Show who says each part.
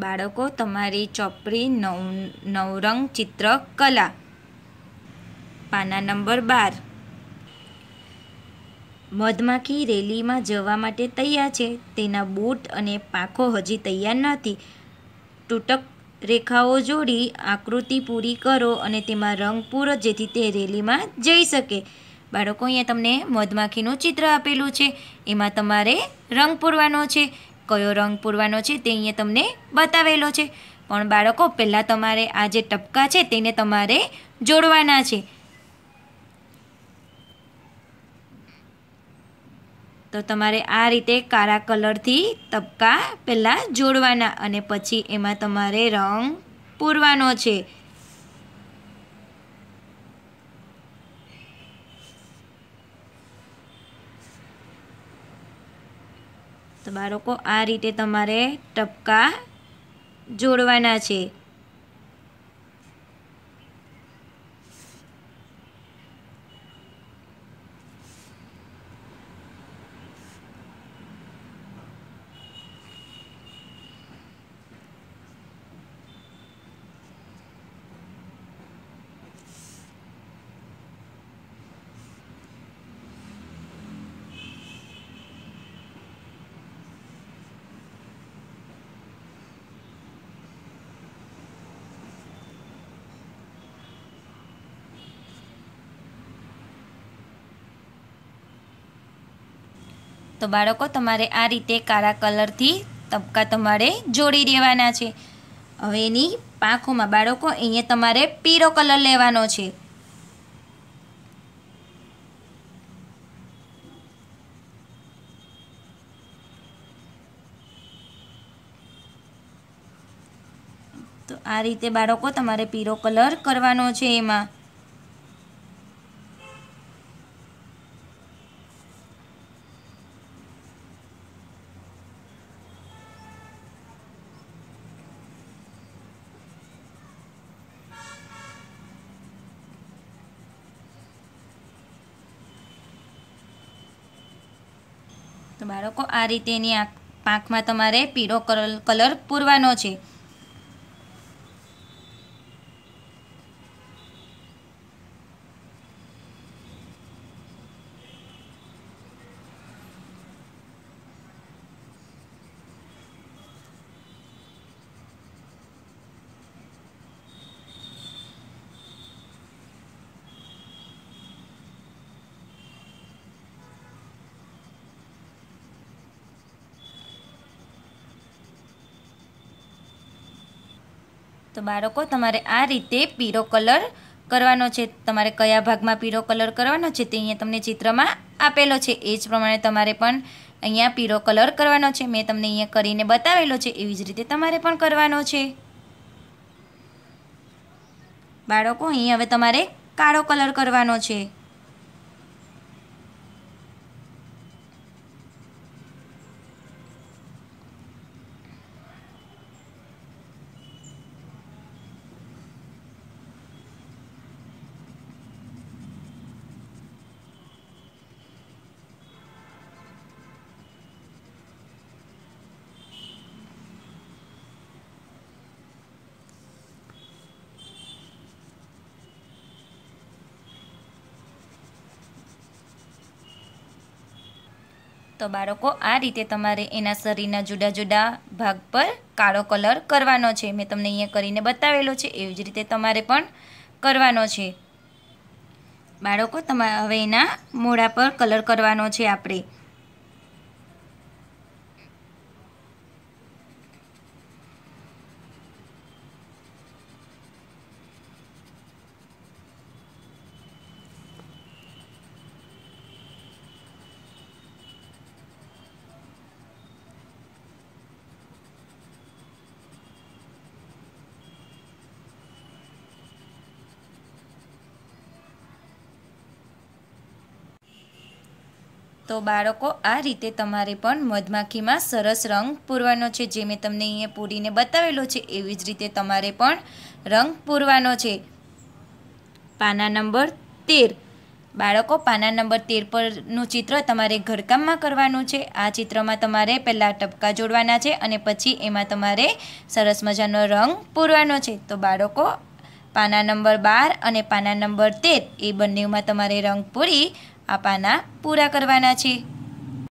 Speaker 1: બાળકો તમારી ચોપડી નવ નવરંગ ચિત્ર કલા પાના નંબર બાર મધમાખી રેલીમાં જવા માટે તૈયાર છે તેના બૂટ અને પાંખો હજી તૈયાર નથી તૂટક રેખાઓ જોડી આકૃતિ પૂરી કરો અને તેમાં રંગ પૂરો જેથી તે રેલીમાં જઈ શકે બાળકો અહીંયા તમને મધમાખીનું ચિત્ર આપેલું છે એમાં તમારે રંગ પૂરવાનો છે કયો રંગ પૂરવાનો છે તે અહીંયા તમને બતાવેલો છે પણ બાળકો પહેલાં તમારે આ જે ટપકા છે તેને તમારે જોડવાના છે તો તમારે આ રીતે કાળા કલરથી ટપકા પહેલાં જોડવાના અને પછી એમાં તમારે રંગ પૂરવાનો છે તો બાળકો આ રીતે તમારે ટપકા જોડવાના છે તો બાળકો તમારે આ રીતે કાળા કલરથી તબકા તમારે જોડી દેવાના છે હવે એની પાંખોમાં બાળકો અહીંયા તમારે પીરો કલર લેવાનો છે તો આ રીતે બાળકો તમારે પીરો કલર કરવાનો છે એમાં તો બાળકો આ રીતે એની આંખ પાંખમાં તમારે પીળો કલર પૂરવાનો છે તો બાળકો તમારે આ રીતે પીળો કલર કરવાનો છે તમારે કયા ભાગમાં પીળો કલર કરવાનો છે તે અહીંયા તમને ચિત્રમાં આપેલો છે એ જ પ્રમાણે તમારે પણ અહીંયા પીળો કલર કરવાનો છે મેં તમને અહીંયા કરીને બતાવેલો છે એવી જ રીતે તમારે પણ કરવાનો છે બાળકો અહીં હવે તમારે કાળો કલર કરવાનો છે તો બાળકો આ રીતે તમારે એના શરીરના જુદા જુદા ભાગ પર કાળો કલર કરવાનો છે મેં તમને અહીંયા કરીને બતાવેલો છે એવી જ રીતે તમારે પણ કરવાનો છે બાળકો તમારે હવે એના મોઢા પર કલર કરવાનો છે આપણે તો બાળકો આ રીતે તમારે પણ મધમાખીમાં સરસ રંગ પૂરવાનો છે જે મેં તમને અહીંયા પૂરીને બતાવેલો છે એવી જ રીતે તમારે પણ રંગ પૂરવાનો છે પાના નંબર તેર બાળકો પાના નંબર તેર પરનું ચિત્ર તમારે ઘરકામમાં કરવાનું છે આ ચિત્રમાં તમારે પહેલાં ટપકા જોડવાના છે અને પછી એમાં તમારે સરસ મજાનો રંગ પૂરવાનો છે તો બાળકો પાના નંબર બાર અને પાના નંબર તેર એ બંનેમાં તમારે રંગ પૂરી આપવાના પૂરા કરવાના છે